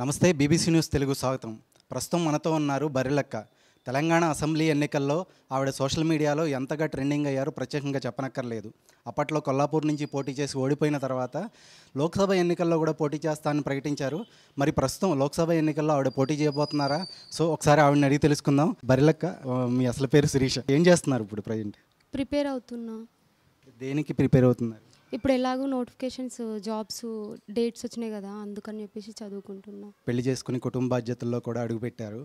నమస్తే BBC news Telugu స్వాగతం ప్రస్తుతం మనతో ఉన్నారు బరిలక్క తెలంగాణ అసెంబ్లీ ఎన్నికల్లో ఆవిడ సోషల్ మీడియాలో ఎంతగా ట్రెండింగ్ అయ్యారో ప్రత్యేకంగా చెప్పనక్కర్లేదు అప్పట్లో కొల్లాపూర్ నుంచి పోటీ చేసి ఓడిపోయిన తర్వాత లోక్సభ ఎన్నికల్లో కూడా పోటీ చేస్తానని ప్రకటించారు మరి ప్రస్తుతం లోక్సభ ఎన్నికల్లో ఆవిడ పోటీ చేయబోతున్నారా సో ఒకసారి ఆవిడని అడిగి తెలుసుకుందాం బరిలక్క మీ అసలు పేరు శిరీష ఏం చేస్తున్నారు ఇప్పుడు ప్రజెంట్ ప్రిపేర్ అవుతున్నా దేనికి ప్రిపేర్ అవుతున్నారు ఇప్పుడు ఎలాగో నోటిఫికేషన్స్ జాబ్స్ డేట్స్ వచ్చినాయి కదా అందుకని చెప్పేసి చదువుకుంటున్నా పెళ్లి చేసుకుని కుటుంబ బాధ్యతల్లో కూడా అడుగుపెట్టారు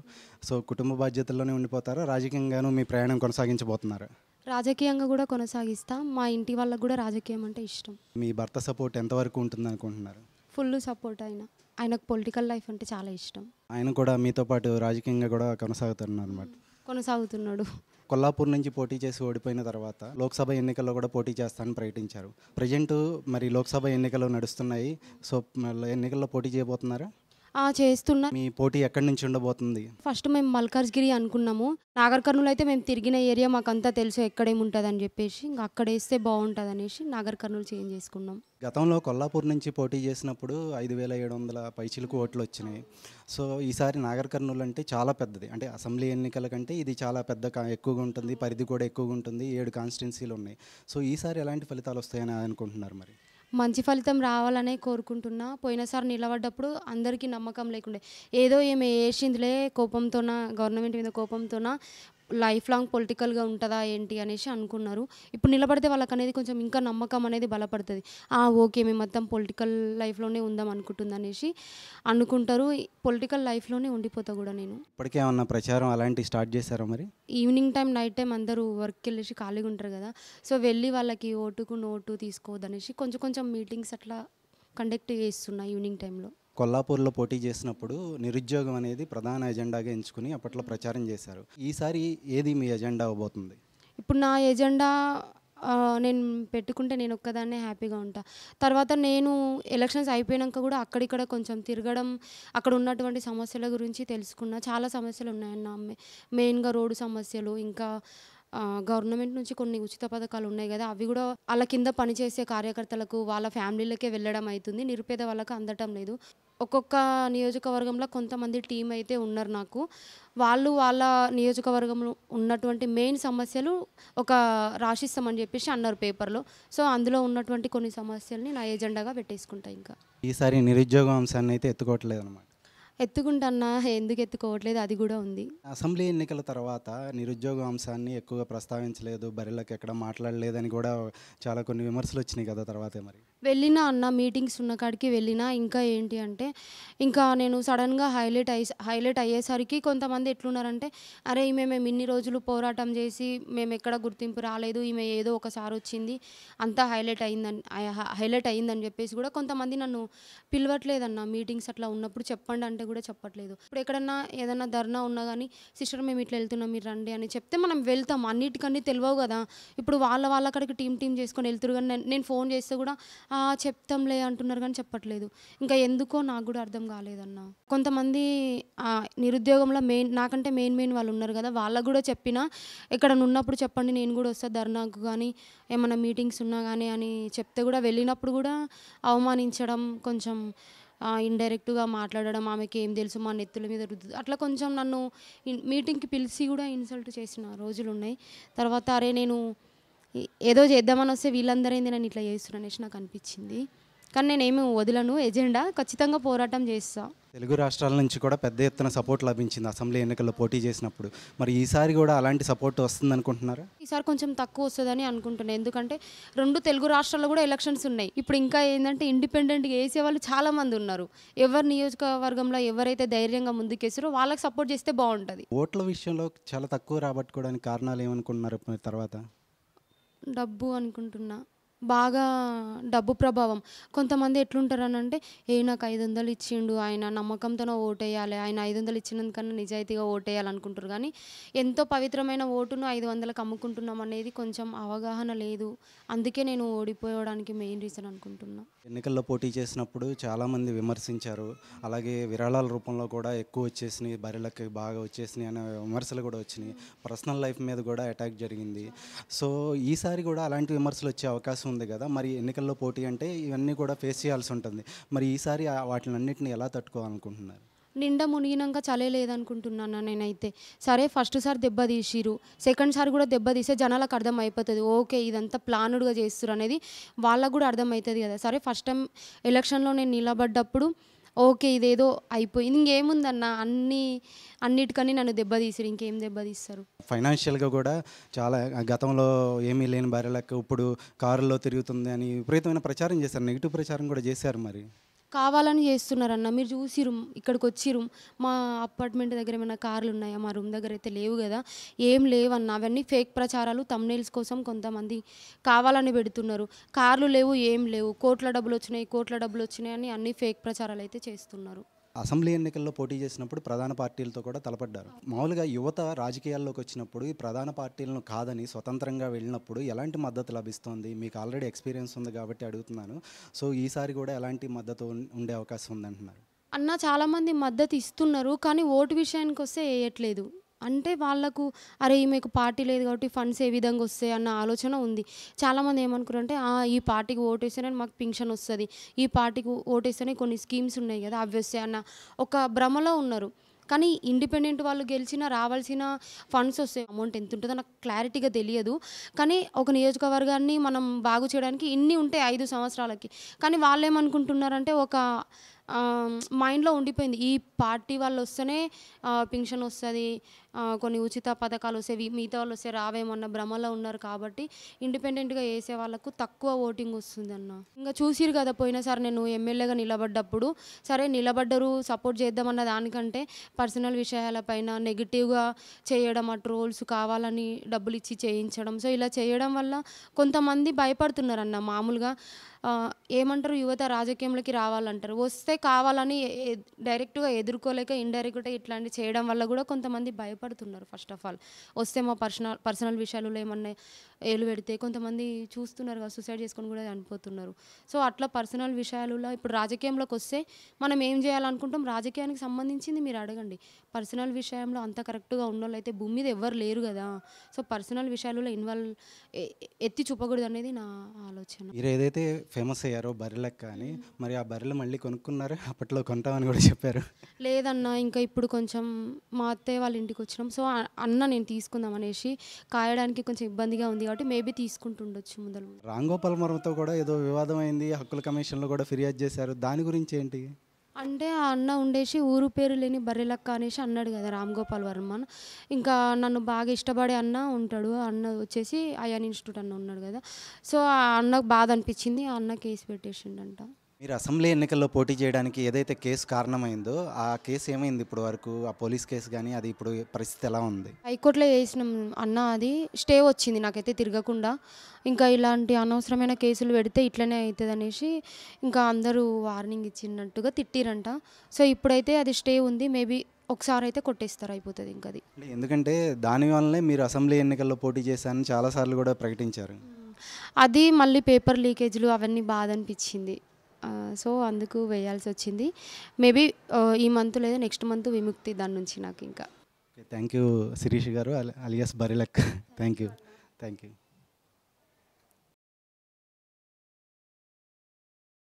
సో కుటుంబ బాధ్యతల్లోనే ఉండిపోతారా రాజకీయంగాను మీ ప్రయాణం కొనసాగించబోతున్నారు రాజకీయంగా కూడా కొనసాగిస్తా మా ఇంటి వాళ్ళకు కూడా రాజకీయం అంటే ఇష్టం మీ భర్త సపోర్ట్ ఎంతవరకు ఉంటుంది అనుకుంటున్నారు ఫుల్ సపోర్ట్ ఆయన ఆయనకు పొలిటికల్ లైఫ్ అంటే చాలా ఇష్టం ఆయన కూడా మీతో పాటు రాజకీయంగా కూడా కొనసాగుతున్నారు అనమాట కొనసాగుతున్నాడు కొల్లాపూర్ నుంచి పోటీ చేసి ఓడిపోయిన తర్వాత లోక్సభ ఎన్నికల్లో కూడా పోటీ చేస్తానని ప్రకటించారు ప్రజెంట్ మరి లోక్సభ ఎన్నికలు నడుస్తున్నాయి సో ఎన్నికల్లో పోటీ చేయబోతున్నారా చేస్తున్నా మీ పోటీ ఎక్కడి నుంచి ఉండబోతుంది ఫస్ట్ మేము మల్కాజ్గిరి అనుకున్నాము నాగర్ కర్నూలు అయితే మేము తిరిగిన ఏరియా మాకంతా తెలుసు ఎక్కడేముంటుంది అని చెప్పేసి ఇంకా అక్కడ వేస్తే బాగుంటుంది అనేసి నాగర్ కర్నూలు చేంజ్ చేసుకున్నాం గతంలో కొల్లాపూర్ నుంచి పోటీ చేసినప్పుడు ఐదు వేల ఏడు వందల పైచిలకు ఓట్లు వచ్చినాయి సో ఈసారి నాగర్ కర్నూలు అంటే చాలా పెద్దది అంటే అసెంబ్లీ ఎన్నికల కంటే ఇది చాలా పెద్ద ఎక్కువగా ఉంటుంది పరిధి కూడా ఎక్కువగా ఉంటుంది ఏడు కాన్స్టిట్యున్సీలు ఉన్నాయి సో ఈసారి ఎలాంటి ఫలితాలు వస్తాయని అనుకుంటున్నారు మరి మంచి ఫలితం రావాలనే కోరుకుంటున్నా పోయినసారి నిలబడ్డప్పుడు అందరికీ నమ్మకం లేకుండే ఏదో ఏమి వేసిందిలే కోపంతోన గవర్నమెంట్ మీద కోపంతోన లైఫ్ లాంగ్ పొలిటికల్గా ఉంటుందా ఏంటి అనేసి అనుకున్నారు ఇప్పుడు నిలబడితే వాళ్ళకి అనేది కొంచెం ఇంకా నమ్మకం అనేది బలపడుతుంది ఆ ఓకే మేము మొత్తం పొలిటికల్ లైఫ్లోనే ఉందాం అనుకుంటుంది అనేసి అనుకుంటారు పొలిటికల్ లైఫ్లోనే ఉండిపోతా కూడా నేను ఇప్పటికే ప్రచారం అలాంటివి స్టార్ట్ చేశారా మరి ఈవినింగ్ టైం నైట్ టైం అందరూ వర్క్కి వెళ్ళేసి ఖాళీగా ఉంటారు కదా సో వెళ్ళి వాళ్ళకి ఓటుకు నోటు అనేసి కొంచెం కొంచెం మీటింగ్స్ అట్లా కండక్ట్ చేస్తున్నా ఈవినింగ్ టైంలో కొల్లాపూర్లో పోటీ చేసినప్పుడు నిరుద్యోగం అనేది ప్రధాన ఎజెండాగా ఎంచుకుని అప్పట్లో ప్రచారం చేశారు ఈసారి ఏది మీ ఎజెండా అవబోతుంది ఇప్పుడు నా ఎజెండా నేను పెట్టుకుంటే నేను ఒక్కదాన్నే హ్యాపీగా ఉంటా తర్వాత నేను ఎలక్షన్స్ అయిపోయాక కూడా అక్కడిక్కడ కొంచెం తిరగడం అక్కడ ఉన్నటువంటి సమస్యల గురించి తెలుసుకున్న చాలా సమస్యలు ఉన్నాయన్న మెయిన్గా రోడ్డు సమస్యలు ఇంకా గవర్నమెంట్ నుంచి కొన్ని ఉచిత పథకాలు ఉన్నాయి కదా అవి కూడా వాళ్ళ కింద పనిచేసే కార్యకర్తలకు వాళ్ళ ఫ్యామిలీలకే వెళ్ళడం అవుతుంది నిరుపేద వాళ్ళకి అందటం లేదు ఒక్కొక్క నియోజకవర్గంలో కొంతమంది టీం అయితే ఉన్నారు నాకు వాళ్ళు వాళ్ళ నియోజకవర్గంలో ఉన్నటువంటి మెయిన్ సమస్యలు ఒక రాసిస్తామని చెప్పేసి అన్నారు పేపర్లో సో అందులో ఉన్నటువంటి కొన్ని సమస్యల్ని నా ఏజెండాగా పెట్టేసుకుంటా ఇంకా ఈసారి నిరుద్యోగ అంశాన్ని అయితే ఎత్తుకోవట్లేదు అనమాట ఎత్తుకుంటున్నా ఎందుకు ఎత్తుకోవట్లేదు అది కూడా ఉంది అసెంబ్లీ ఎన్నికల తర్వాత నిరుద్యోగ అంశాన్ని ఎక్కువగా ప్రస్తావించలేదు బరిలకు ఎక్కడ మాట్లాడలేదని కూడా చాలా కొన్ని విమర్శలు వచ్చినాయి కదా తర్వాతే మరి వెళ్ళినా అన్న మీటింగ్స్ ఉన్న కాడికి వెళ్ళినా ఇంకా ఏంటి అంటే ఇంకా నేను సడన్గా హైలైట్ అయ్యి హైలైట్ అయ్యేసరికి కొంతమంది ఎట్లున్నారంటే అరే ఈమె మేము ఇన్ని రోజులు పోరాటం చేసి మేము ఎక్కడ గుర్తింపు రాలేదు ఈమె ఏదో ఒకసారి వచ్చింది అంతా హైలైట్ అయిందని హైలైట్ అయిందని చెప్పేసి కూడా కొంతమంది నన్ను పిలవట్లేదన్న మీటింగ్స్ అట్లా ఉన్నప్పుడు చెప్పండి అంటే కూడా చెప్పట్లేదు ఇప్పుడు ఎక్కడన్నా ఏదన్నా ధర్నా ఉన్నా కానీ సిస్టర్ మేము ఇట్లా వెళ్తున్నాం మీరు రండి అని చెప్తే మనం వెళ్తాం అన్నిటికన్నీ తెలియవు కదా ఇప్పుడు వాళ్ళ వాళ్ళ అక్కడికి టీం టీం చేసుకొని వెళ్తురు కానీ నేను ఫోన్ చేస్తే కూడా చెప్తాంలే అంటున్నారు కానీ చెప్పట్లేదు ఇంకా ఎందుకో నాకు కూడా అర్థం కాలేదన్న కొంతమంది నిరుద్యోగంలో మెయిన్ నాకంటే మెయిన్ మెయిన్ వాళ్ళు ఉన్నారు కదా వాళ్ళకు కూడా చెప్పినా ఇక్కడ ఉన్నప్పుడు చెప్పండి నేను కూడా వస్తా ధర్నాకు కానీ ఏమైనా మీటింగ్స్ ఉన్నా కానీ అని చెప్తే కూడా వెళ్ళినప్పుడు కూడా అవమానించడం కొంచెం ఇండైరెక్ట్గా మాట్లాడడం ఆమెకి ఏం తెలుసు మా నెత్తుల మీద రుద్దు అట్లా కొంచెం నన్ను మీటింగ్కి పిలిచి కూడా ఇన్సల్ట్ చేసిన రోజులు ఉన్నాయి తర్వాత అరే నేను ఏదో చేద్దామని వస్తే వీళ్ళందరైంది నేను ఇట్లా చేస్తున్నాను అనేసి నాకు అనిపించింది కానీ నేనేమి వదలను ఎజెండా ఖచ్చితంగా పోరాటం చేస్తాను తెలుగు రాష్ట్రాల నుంచి కూడా పెద్ద ఎత్తున సపోర్ట్ లభించింది అసెంబ్లీ ఎన్నికల్లో పోటీ చేసినప్పుడు మరి ఈసారి కూడా అలాంటి సపోర్ట్ వస్తుంది అనుకుంటున్నారు ఈసారి కొంచెం తక్కువ వస్తుందని అనుకుంటున్నాను ఎందుకంటే రెండు తెలుగు రాష్ట్రాల్లో కూడా ఎలక్షన్స్ ఉన్నాయి ఇప్పుడు ఇంకా ఏంటంటే ఇండిపెండెంట్గా వేసే వాళ్ళు చాలామంది ఉన్నారు ఎవరు నియోజకవర్గంలో ఎవరైతే ధైర్యంగా ముందుకేసారో వాళ్ళకి సపోర్ట్ చేస్తే బాగుంటుంది ఓట్ల విషయంలో చాలా తక్కువ రాబట్టుకోవడానికి కారణాలు ఏమనుకుంటున్నారు తర్వాత డబ్బు అనుకుంటున్నా బాగా డబ్బు ప్రభావం కొంతమంది ఎట్లుంటారనంటే ఏ నాకు ఐదు వందలు ఇచ్చిండు ఆయన నమ్మకంతోనే ఓటేయాలి ఆయన ఐదు వందలు ఇచ్చినందుకన్నా నిజాయితీగా ఓటేయాలనుకుంటారు కానీ ఎంతో పవిత్రమైన ఓటును ఐదు వందలకు అమ్ముకుంటున్నాం అనేది కొంచెం అవగాహన లేదు అందుకే నేను ఓడిపోవడానికి మెయిన్ రీజన్ అనుకుంటున్నా ఎన్నికల్లో పోటీ చేసినప్పుడు చాలామంది విమర్శించారు అలాగే విరాళాల రూపంలో కూడా ఎక్కువ వచ్చేసినాయి బరిలకు బాగా వచ్చేసినాయి అనే విమర్శలు కూడా వచ్చినాయి పర్సనల్ లైఫ్ మీద కూడా అటాక్ జరిగింది సో ఈసారి కూడా అలాంటి విమర్శలు వచ్చే అవకాశం ఉంది కదా మరి ఎన్నికల్లో పోటీ అంటే ఇవన్నీ కూడా ఫేస్ చేయాల్సి ఉంటుంది మరి ఈసారి వాటిని అన్నింటిని ఎలా తట్టుకోవాలనుకుంటున్నారు నిండా మునిగినాక చలే అనుకుంటున్నాను నేనైతే సరే ఫస్ట్ సారి దెబ్బ తీసిరు సెకండ్ సారి కూడా దెబ్బ తీస్తే జనాలకు అర్థమైపోతుంది ఓకే ఇదంతా ప్లానుడ్గా చేస్తురు అనేది వాళ్ళకు కూడా అర్థమవుతుంది కదా సరే ఫస్ట్ టైం ఎలక్షన్లో నేను నిలబడ్డప్పుడు ఓకే ఇదేదో అయిపోయింది ఇంకేముందన్న అన్ని అన్నిటికని నన్ను దెబ్బతీసారు ఇంకేం దెబ్బతీస్తారు ఫైనాన్షియల్గా కూడా చాలా గతంలో ఏమీ లేని భార్య లెక్క ఇప్పుడు కారులో తిరుగుతుంది అని విపరీతమైన ప్రచారం చేశారు నెగిటివ్ ప్రచారం కూడా చేశారు మరి కావాలని చేస్తున్నారన్న మీరు చూసిరు ఇక్కడికి వచ్చిరు మా అపార్ట్మెంట్ దగ్గర ఏమైనా కార్లు ఉన్నాయా మా రూమ్ దగ్గర అయితే లేవు కదా ఏం లేవన్న అవన్నీ ఫేక్ ప్రచారాలు తమ్నేల్స్ కోసం కొంతమంది కావాలని పెడుతున్నారు కార్లు లేవు ఏం లేవు కోట్ల డబ్బులు వచ్చినాయి కోట్ల డబ్బులు వచ్చినాయి అని అన్ని ఫేక్ ప్రచారాలు అయితే చేస్తున్నారు అసెంబ్లీ ఎన్నికల్లో పోటీ చేసినప్పుడు ప్రధాన పార్టీలతో కూడా తలపడ్డారు మామూలుగా యువత రాజకీయాల్లోకి వచ్చినప్పుడు ఈ ప్రధాన పార్టీలను కాదని స్వతంత్రంగా వెళ్ళినప్పుడు ఎలాంటి మద్దతు లభిస్తోంది మీకు ఆల్రెడీ ఎక్స్పీరియన్స్ ఉంది కాబట్టి అడుగుతున్నాను సో ఈసారి కూడా ఎలాంటి మద్దతు ఉండే అవకాశం ఉందంటున్నారు అన్న చాలామంది మద్దతు ఇస్తున్నారు కానీ ఓటు విషయానికి వస్తే వేయట్లేదు అంటే వాళ్ళకు అరే ఈమెకు పార్టీ లేదు కాబట్టి ఫండ్స్ ఏ విధంగా వస్తాయి అన్న ఆలోచన ఉంది చాలామంది ఏమనుకున్నారు అంటే ఈ పార్టీకి ఓటేస్తేనే మాకు పింఛన్ వస్తుంది ఈ పార్టీకి ఓటేస్తేనే కొన్ని స్కీమ్స్ ఉన్నాయి కదా అవి వస్తాయి అన్న ఒక భ్రమలో ఉన్నారు కానీ ఇండిపెండెంట్ వాళ్ళు గెలిచిన రావాల్సిన ఫండ్స్ వస్తాయి అమౌంట్ ఎంత ఉంటుందో నాకు క్లారిటీగా తెలియదు కానీ ఒక నియోజకవర్గాన్ని మనం బాగు చేయడానికి ఇన్ని ఉంటాయి ఐదు సంవత్సరాలకి కానీ వాళ్ళు ఏమనుకుంటున్నారంటే ఒక మైండ్లో ఉండిపోయింది ఈ పార్టీ వాళ్ళు వస్తేనే పింఛన్ వస్తుంది కొన్ని ఉచిత పథకాలు వస్తాయి మిగతా వాళ్ళు వస్తే రావేమన్న భ్రమలో ఉన్నారు కాబట్టి ఇండిపెండెంట్గా వేసే వాళ్ళకు తక్కువ ఓటింగ్ వస్తుంది అన్న ఇంకా చూసిరు కదా పోయినసారి నేను ఎమ్మెల్యేగా నిలబడ్డప్పుడు సరే నిలబడ్డరు సపోర్ట్ చేద్దామన్న దానికంటే పర్సనల్ విషయాలపైన నెగిటివ్గా చేయడం అటు రోల్స్ కావాలని డబ్బులు ఇచ్చి చేయించడం సో ఇలా చేయడం వల్ల కొంతమంది భయపడుతున్నారన్న మామూలుగా ఏమంటారు యువత రాజకీయంలోకి రావాలంటారు వస్తే కావాలని డైరెక్ట్గా ఎదుర్కోలేక ఇండైరెక్ట్గా ఇట్లాంటి చేయడం వల్ల కూడా కొంతమంది భయపడుతున్నారు ఫస్ట్ ఆఫ్ ఆల్ వస్తే మా పర్సనల్ పర్సనల్ విషయాలు ఏమన్నా ఏలు పెడితే కొంతమంది చూస్తున్నారు కదా సూసైడ్ చేసుకొని కూడా చనిపోతున్నారు సో అట్లా పర్సనల్ విషయాలలో ఇప్పుడు రాజకీయంలోకి వస్తే మనం ఏం చేయాలనుకుంటాం రాజకీయానికి సంబంధించింది మీరు అడగండి పర్సనల్ విషయంలో అంత కరెక్ట్గా ఉన్న వాళ్ళు అయితే భూమి మీద ఎవరు లేరు కదా సో పర్సనల్ విషయాలలో ఇన్వాల్వ్ ఎత్తి చూపకూడదు అనేది నా ఆలోచన మీరు ఏదైతే ఫేమస్ అయ్యారో బర్రెలకు కానీ మరి ఆ బర్రెలు మళ్ళీ కొనుక్కున్నారా అప్పట్లో కొంటామని కూడా చెప్పారు లేదన్నా ఇంకా ఇప్పుడు కొంచెం మా అత్తయ్య వాళ్ళ ఇంటికి వచ్చినాం సో అన్న నేను తీసుకుందాం అనేసి కాయడానికి కొంచెం ఇబ్బందిగా ఉంది కాబట్టి మేబీ తీసుకుంటుండొచ్చు ముందలు రాంగోపాల్ కూడా ఏదో వివాదం అయింది హక్కుల కమిషన్లో కూడా ఫిర్యాదు చేశారు దాని గురించి ఏంటి అంటే ఆ అన్న ఉండేసి ఊరు పేరు లేని బర్రెలక్క అనేసి అన్నాడు కదా రామ్ గోపాల్ వర్మ ఇంకా నన్ను బాగా ఇష్టపడే అన్న ఉంటాడు అన్న వచ్చేసి అయాన్ ఇన్స్టిట్యూట్ అన్న ఉన్నాడు కదా సో ఆ అన్నకు బాధ అనిపించింది ఆ అన్న కేసు పెట్టేసిండంట మీరు అసెంబ్లీ ఎన్నికల్లో పోటీ చేయడానికి ఏదైతే కేసు కారణమైందో ఆ కేసు ఏమైంది ఇప్పుడు వరకు ఆ పోలీస్ కేసు కానీ అది ఇప్పుడు పరిస్థితి ఎలా ఉంది హైకోర్టులో వేసిన అన్న అది స్టే వచ్చింది నాకైతే తిరగకుండా ఇంకా ఇలాంటి అనవసరమైన కేసులు పెడితే ఇట్లనే అవుతుంది అనేసి ఇంకా అందరూ వార్నింగ్ ఇచ్చినట్టుగా తిట్టిరంట సో ఇప్పుడైతే అది స్టే ఉంది మేబీ ఒకసారి అయితే కొట్టేస్తారు అయిపోతుంది ఇంకా అది ఎందుకంటే దానివల్లనే మీరు అసెంబ్లీ ఎన్నికల్లో పోటీ చేశారని చాలాసార్లు కూడా ప్రకటించారు అది మళ్ళీ పేపర్ లీకేజ్లు అవన్నీ బాధ అనిపించింది సో అందుకు వేయాల్సి వచ్చింది మేబీ ఈ మంత్ లేదా నెక్స్ట్ మంత్ విముక్తి దాని నుంచి నాకు ఇంకా thank you Shirish garu alias బరిలక్ థ్యాంక్ యూ థ్యాంక్ యూ